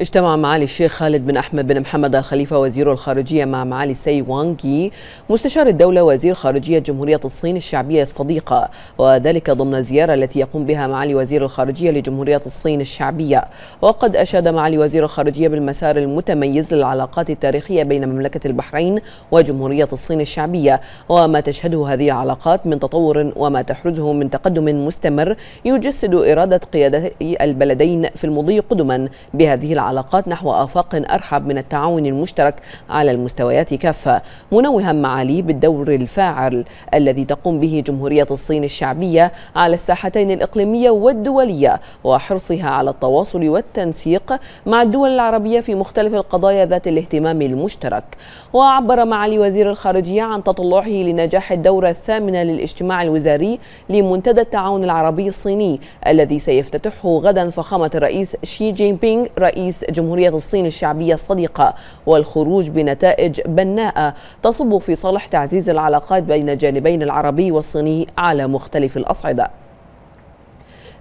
اجتمع معالي الشيخ خالد بن أحمد بن محمد الخليفة وزير الخارجية مع معالي سي وانغ يي مستشار الدولة وزير خارجية جمهورية الصين الشعبية الصديقة وذلك ضمن الزيارة التي يقوم بها معالي وزير الخارجية لجمهورية الصين الشعبية وقد أشاد معالي وزير الخارجية بالمسار المتميز للعلاقات التاريخية بين مملكة البحرين وجمهورية الصين الشعبية وما تشهده هذه العلاقات من تطور وما تحرزه من تقدم مستمر يجسد إرادة قيادة البلدين في المضي قدما بهذه العلاقات العلاقات نحو آفاق أرحب من التعاون المشترك على المستويات كافة منوها معالي بالدور الفاعل الذي تقوم به جمهورية الصين الشعبية على الساحتين الإقليمية والدولية وحرصها على التواصل والتنسيق مع الدول العربية في مختلف القضايا ذات الاهتمام المشترك وعبر معالي وزير الخارجية عن تطلعه لنجاح الدورة الثامنة للاجتماع الوزاري لمنتدى التعاون العربي الصيني الذي سيفتتحه غدا فخامة الرئيس شي جين بينغ رئيس رئيس جمهورية الصين الشعبية الصديقة والخروج بنتائج بناءة تصب في صالح تعزيز العلاقات بين الجانبين العربي والصيني على مختلف الأصعدة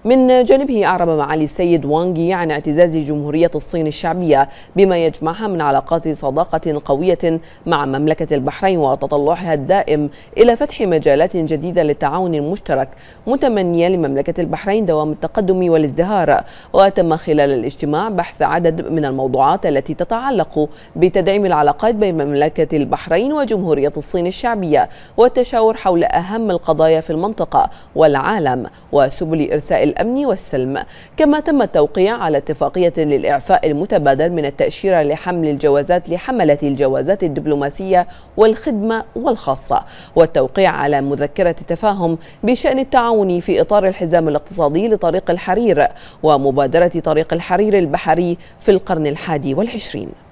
من جانبه أعرب معالي السيد وانغي عن اعتزاز جمهورية الصين الشعبية بما يجمعها من علاقات صداقة قوية مع مملكة البحرين وتطلعها الدائم إلى فتح مجالات جديدة للتعاون المشترك متمنية لمملكة البحرين دوام التقدم والازدهار وتم خلال الاجتماع بحث عدد من الموضوعات التي تتعلق بتدعيم العلاقات بين مملكة البحرين وجمهورية الصين الشعبية والتشاور حول أهم القضايا في المنطقة والعالم وسبل إرساء الأمن والسلم كما تم التوقيع على اتفاقية للإعفاء المتبادل من التأشيرة لحمل الجوازات لحملة الجوازات الدبلوماسية والخدمة والخاصة والتوقيع على مذكرة تفاهم بشأن التعاون في إطار الحزام الاقتصادي لطريق الحرير ومبادرة طريق الحرير البحري في القرن الحادي والعشرين